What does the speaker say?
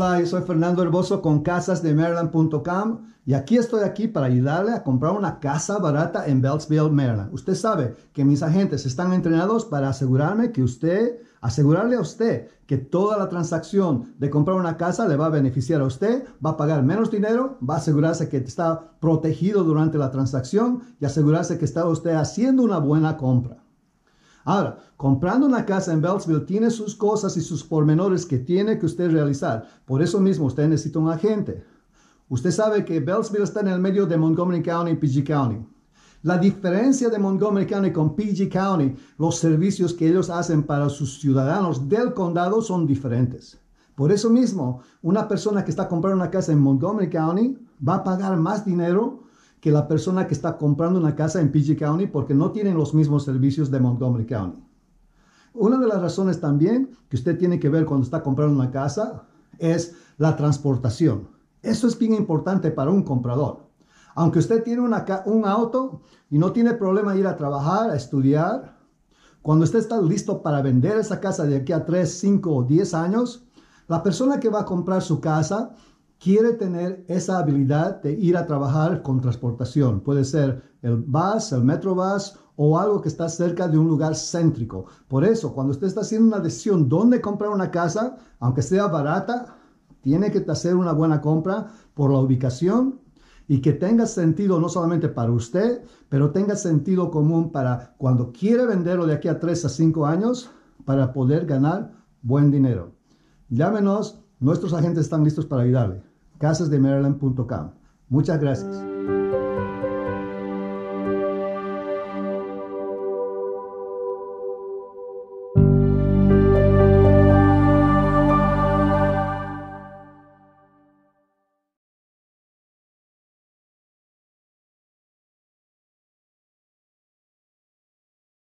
Hola, soy Fernando Herboso con casasdemaryland.com y aquí estoy aquí para ayudarle a comprar una casa barata en Beltsville, Maryland. Usted sabe que mis agentes están entrenados para asegurarme que usted, asegurarle a usted que toda la transacción de comprar una casa le va a beneficiar a usted, va a pagar menos dinero, va a asegurarse que está protegido durante la transacción y asegurarse que está usted haciendo una buena compra. Ahora, comprando una casa en Beltsville tiene sus cosas y sus pormenores que tiene que usted realizar. Por eso mismo usted necesita un agente. Usted sabe que Beltsville está en el medio de Montgomery County y PG County. La diferencia de Montgomery County con PG County, los servicios que ellos hacen para sus ciudadanos del condado son diferentes. Por eso mismo, una persona que está comprando una casa en Montgomery County va a pagar más dinero que la persona que está comprando una casa en PG County porque no tienen los mismos servicios de Montgomery County. Una de las razones también que usted tiene que ver cuando está comprando una casa es la transportación. Eso es bien importante para un comprador. Aunque usted tiene un auto y no tiene problema ir a trabajar, a estudiar, cuando usted está listo para vender esa casa de aquí a 3, 5 o 10 años, la persona que va a comprar su casa quiere tener esa habilidad de ir a trabajar con transportación. Puede ser el bus, el metro bus o algo que está cerca de un lugar céntrico. Por eso, cuando usted está haciendo una decisión dónde comprar una casa, aunque sea barata, tiene que hacer una buena compra por la ubicación y que tenga sentido no solamente para usted, pero tenga sentido común para cuando quiere venderlo de aquí a 3 a 5 años para poder ganar buen dinero. Llámenos, nuestros agentes están listos para ayudarle casasdemaryland.com Muchas gracias.